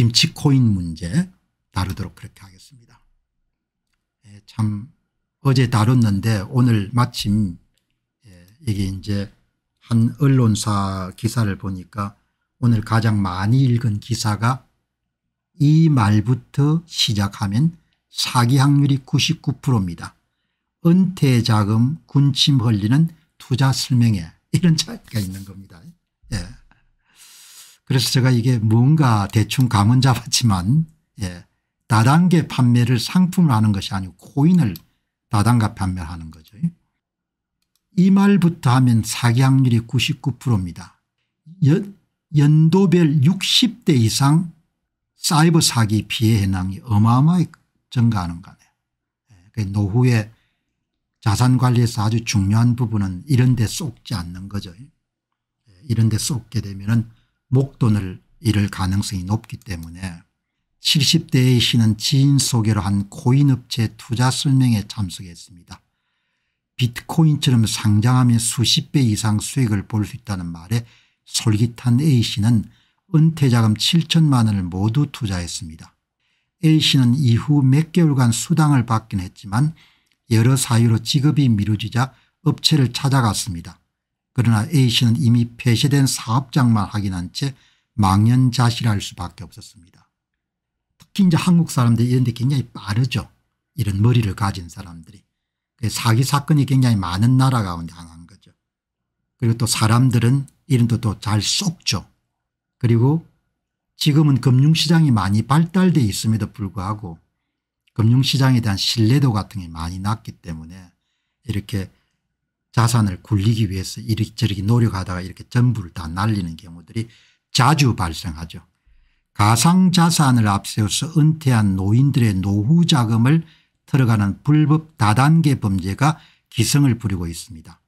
김치 코인 문제 다루도록 그렇게 하겠습니다. 예, 참 어제 다뤘는데 오늘 마침 예, 이게 이제 한 언론사 기사를 보니까 오늘 가장 많이 읽은 기사가 이 말부터 시작하면 사기 확률이 99%입니다. 은퇴자금 군침 흘리는 투자 설명회 이런 차이가 있는 겁니다. 예. 그래서 제가 이게 뭔가 대충 감은 잡았지만 예. 다단계 판매를 상품을 하는 것이 아니고 코인을 다단가 판매하는 거죠. 이 말부터 하면 사기 확률이 99%입니다. 연, 연도별 60대 이상 사이버 사기 피해 현황이 어마어마하게 증가하는 거네요. 예, 노후에 자산관리에서 아주 중요한 부분은 이런 데 쏟지 않는 거죠. 예, 이런 데 쏟게 되면 은 목돈을 잃을 가능성이 높기 때문에 70대의 시는 지인 소개로 한 코인업체 투자 설명에 참석했습니다. 비트코인처럼 상장하면 수십 배 이상 수익을 볼 수 있다는 말에 솔깃한 A씨는 은퇴자금 7천만 원을 모두 투자했습니다. A씨는 이후 몇 개월간 수당을 받긴 했지만 여러 사유로 직업이 미루지자 업체를 찾아갔습니다. 그러나 A씨는 이미 폐쇄된 사업장만 확인한 채 망연자실할 수밖에 없었습니다. 특히 이제 한국 사람들이 이런 데 굉장히 빠르죠. 이런 머리를 가진 사람들이. 사기 사건이 굉장히 많은 나라 가운데 하나인 거죠. 그리고 또 사람들은 이런 데또잘 속죠. 그리고 지금은 금융시장이 많이 발달되어 있음에도 불구하고 금융시장에 대한 신뢰도 같은 게 많이 낮기 때문에 이렇게 자산을 굴리기 위해서 이리저리 노력하다가 이렇게 전부를 다 날리는 경우들이 자주 발생하죠. 가상자산을 앞세워서 은퇴한 노인들의 노후자금을 털어가는 불법 다단계 범죄가 기승을 부리고 있습니다.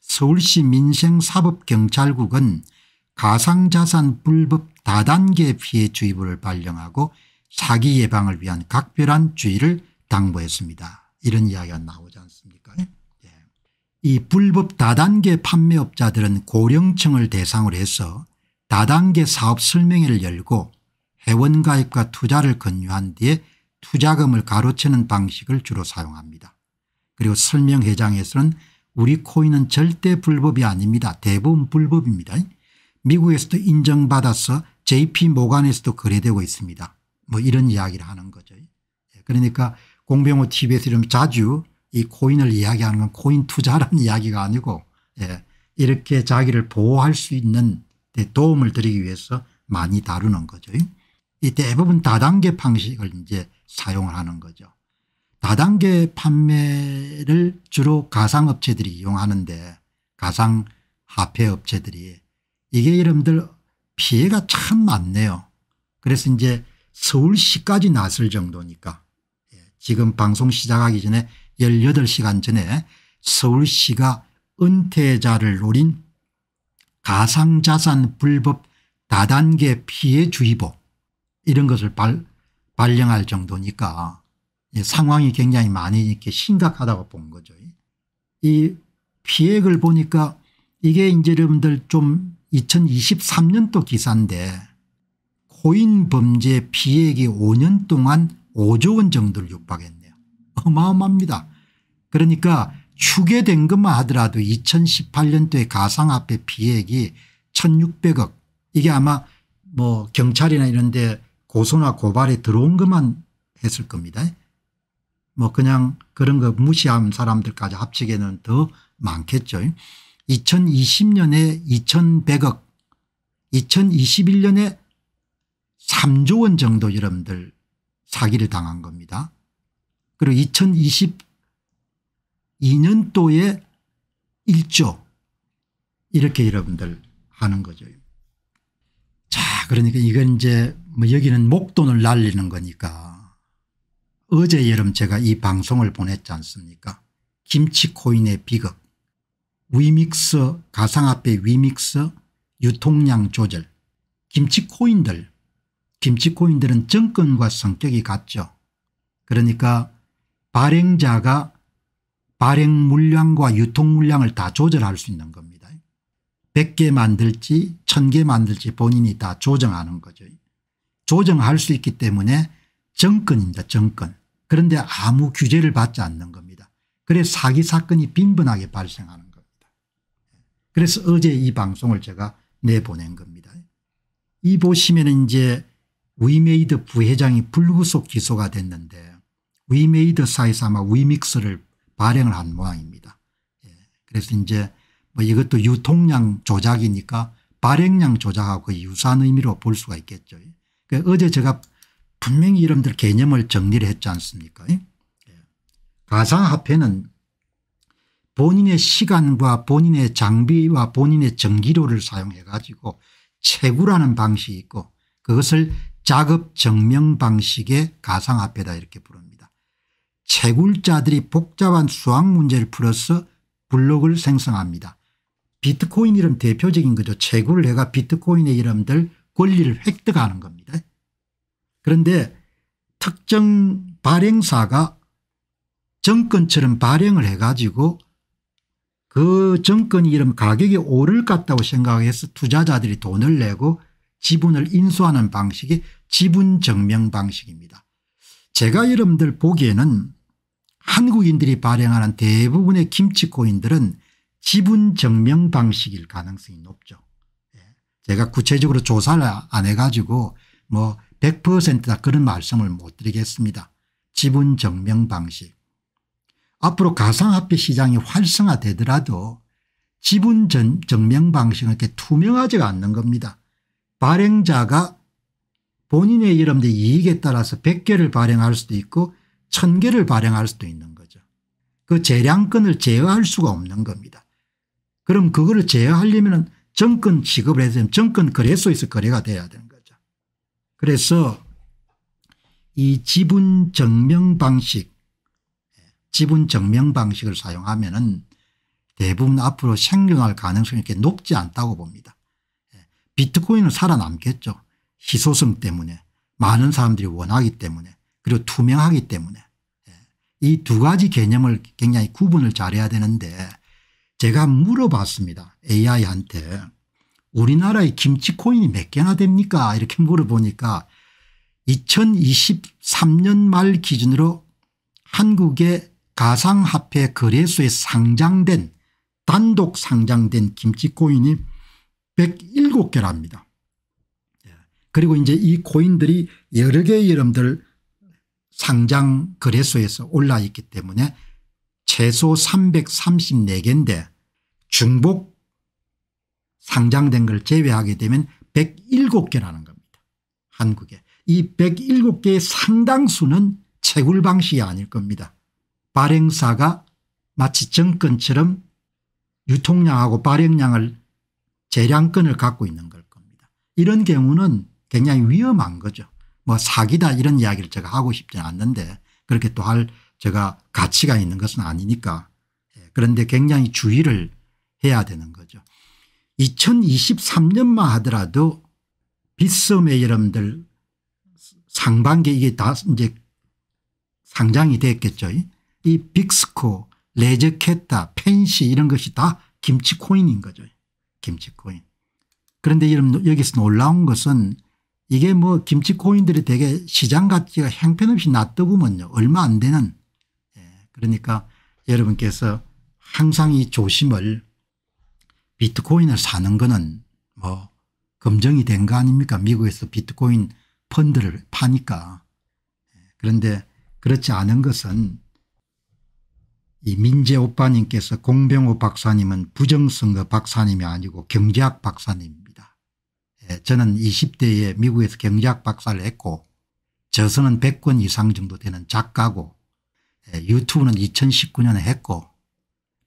서울시 민생사법경찰국은 가상자산 불법 다단계 피해 주의보를 발령하고 사기 예방을 위한 각별한 주의를 당부했습니다. 이런 이야기가 나오지 않습니까 이 불법 다단계 판매업자들은 고령층을 대상으로 해서 다단계 사업 설명회를 열고 회원가입과 투자를 권유한 뒤에 투자금을 가로채는 방식을 주로 사용합니다. 그리고 설명회장에서는 우리 코인은 절대 불법이 아닙니다. 대부분 불법입니다. 미국에서도 인정받아서 JP 모간에서도 거래되고 있습니다. 뭐 이런 이야기를 하는 거죠. 예, 그러니까 공병호 TV에서 이러면 자주 이 코인을 이야기하는 건 코인 투자라는 이야기가 아니고 예, 이렇게 자기를 보호할 수 있는 도움을 드리기 위해서 많이 다루는 거죠. 이 대부분 다단계 방식을 이제 사용을 하는 거죠. 다단계 판매를 주로 가상업체들이 이용하는데 가상 화폐 업체들이 이게 이름들 피해가 참 많네요. 그래서 이제 서울시까지 났을 정도니까 예, 지금 방송 시작하기 전에 18시간 전에 서울시가 은퇴자를 노린 가상자산 불법 다단계 피해주의보 이런 것을 발, 발령할 정도니까 예, 상황이 굉장히 많이 이렇게 심각하다고 본 거죠. 이 피해액을 보니까 이게 이제 여러분들 좀 2023년도 기사인데 코인 범죄 피해액이 5년 동안 5조 원 정도를 육박했네요. 어마어마합니다. 그러니까 추계된 것만 하더라도 2018년도에 가상화폐 피해액이 1600억 이게 아마 뭐 경찰이나 이런 데 고소나 고발에 들어온 것만 했을 겁니다. 뭐 그냥 그런 거 무시한 사람들까지 합치게는 더 많겠죠. 2020년에 2100억 2021년에 3조 원 정도 여러분들 사기를 당한 겁니다. 그리고 2020 2년도에 1조 이렇게 여러분들 하는 거죠. 자 그러니까 이건 이제 뭐 여기는 목돈을 날리는 거니까 어제 여름 제가 이 방송을 보냈지 않습니까 김치 코인의 비극 위믹스 가상화폐 위믹스 유통량 조절 김치 코인들 김치 코인들은 정권과 성격이 같죠. 그러니까 발행자가 발행 물량과 유통 물량을 다 조절할 수 있는 겁니다. 100개 만들지 1000개 만들지 본인이 다 조정하는 거죠. 조정할 수 있기 때문에 정권입니다. 정권. 그런데 아무 규제를 받지 않는 겁니다. 그래서 사기 사건이 빈번하게 발생하는 겁니다. 그래서 어제 이 방송을 제가 내보낸 겁니다. 이 보시면 이제 위메이드 부회장이 불구속 기소가 됐는데 위메이드사에서 마 위믹스를 발행을 한 모양입니다. 예. 그래서 이제 뭐 이것도 유통량 조작이니까 발행량 조작하고 거의 유사한 의미로 볼 수가 있겠죠. 그러니까 어제 제가 분명히 이름들 개념을 정리를 했지 않습니까? 예. 예. 가상화폐는 본인의 시간과 본인의 장비와 본인의 전기료를 사용해 가지고 채굴하는 방식이 있고 그것을 작업 증명 방식의 가상화폐다 이렇게 부릅니다. 채굴자들이 복잡한 수학 문제를 풀어서 블록을 생성합니다. 비트코인 이름 대표적인 거죠. 채굴을 해가 비트코인의 이름들 권리를 획득하는 겁니다. 그런데 특정 발행사가 정권처럼 발행을 해가지고 그 정권 이름 가격이 오를 것 같다고 생각해서 투자자들이 돈을 내고 지분을 인수하는 방식이 지분 증명 방식입니다. 제가 여러분들 보기에는 한국인들이 발행하는 대부분의 김치코인들은 지분 증명 방식일 가능성이 높죠. 예. 제가 구체적으로 조사를 안 해가지고 뭐 100%다 그런 말씀을 못 드리겠습니다. 지분 증명 방식. 앞으로 가상화폐 시장이 활성화되더라도 지분 증명 방식은 이렇게 투명하지가 않는 겁니다. 발행자가 본인의 이름대 이익에 따라서 100개를 발행할 수도 있고 천 개를 발행할 수도 있는 거죠. 그 재량권을 제어할 수가 없는 겁니다. 그럼 그거를 제어하려면 정권 취급을 해야 되면 정권 거래소에서 거래가 돼야 되는 거죠. 그래서 이 지분 증명 방식 지분 증명 방식을 사용하면 은 대부분 앞으로 생존할 가능성이 이렇게 높지 않다고 봅니다. 비트코인은 살아남겠죠. 희소성 때문에 많은 사람들이 원하기 때문에 그리고 투명하기 때문에 예. 이두 가지 개념을 굉장히 구분을 잘해야 되는데 제가 물어봤습니다 AI한테 우리나라의 김치 코인이 몇 개나 됩니까 이렇게 물어보니까 2023년 말 기준으로 한국의 가상화폐 거래소에 상장된 단독 상장된 김치 코인이 107개랍니다. 예. 그리고 이제 이 코인들이 여러 개의 여러분들 상장 거래소에서 올라있기 때문에 최소 334개인데 중복 상장된 걸 제외하게 되면 107개라는 겁니다. 한국에. 이 107개의 상당수는 채굴 방식이 아닐 겁니다. 발행사가 마치 정권처럼 유통량하고 발행량을 재량권을 갖고 있는 걸 겁니다. 이런 경우는 굉장히 위험한 거죠. 뭐 사기다 이런 이야기를 제가 하고 싶지 않는데 그렇게 또 할 제가 가치가 있는 것은 아니니까 예, 그런데 굉장히 주의를 해야 되는 거죠. 2023년만 하더라도 빗썸의 여러분들 상반기 이게 다 이제 상장이 됐겠죠. 이 빅스코 레저케타 펜시 이런 것이 다 김치 코인인 거죠. 김치 코인. 그런데 여러분 여기서 놀라운 것은 이게 뭐 김치 코인들이 되게 시장 가치가 형편없이 낮더구먼요. 얼마 안 되는. 예. 그러니까 여러분께서 항상 이 조심을 비트코인을 사는 거는 뭐 검증이 된 거 아닙니까? 미국에서 비트코인 펀드를 파니까. 예, 그런데 그렇지 않은 것은 이 민재 오빠님께서 공병호 박사님은 부정선거 박사님이 아니고 경제학 박사님 예, 저는 20대에 미국에서 경제학 박사를 했고 저서는 100권 이상 정도 되는 작가고 예, 유튜브는 2019년에 했고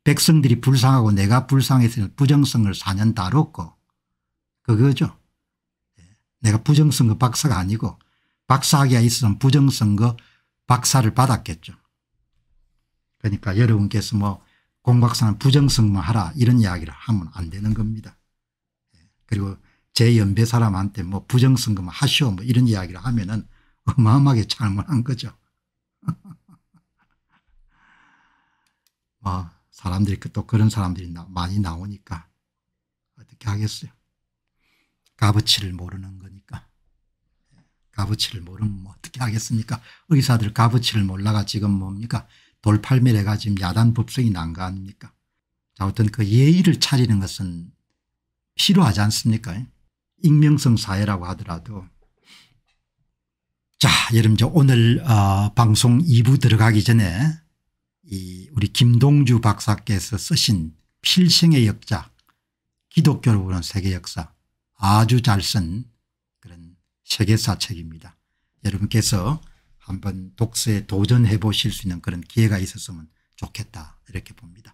백성들이 불쌍하고 내가 불쌍해서는 부정성을 4년 다뤘고 그거죠. 예, 내가 부정선거 박사가 아니고 박사학위가 있으면 부정선거 박사를 받았겠죠. 그러니까 여러분께서 뭐 공박사는 부정선거만 하라 이런 이야기를 하면 안 되는 겁니다. 그리고 제 연배 사람한테 뭐 부정선거 뭐 하시오 뭐 이런 이야기를 하면은 어마어마하게 잘못한 거죠. 뭐 사람들이 또 그런 사람들이 많이 나오니까 어떻게 하겠어요. 값어치를 모르는 거니까. 값어치를 모르면 뭐 어떻게 하겠습니까? 의사들 값어치를 몰라가 지금 뭡니까? 돌팔매래가 지금 야단 법석이 난 거 아닙니까? 자, 어떤 그 예의를 차리는 것은 필요하지 않습니까? 익명성 사회라고 하더라도 자 여러분 저 오늘 어 방송 2부 들어가기 전에 이 우리 김동주 박사께서 쓰신 필생의 역작 기독교를 보는 세계 역사 아주 잘 쓴 그런 세계사 책입니다. 여러분께서 한번 독서에 도전해 보실 수 있는 그런 기회가 있었으면 좋겠다 이렇게 봅니다.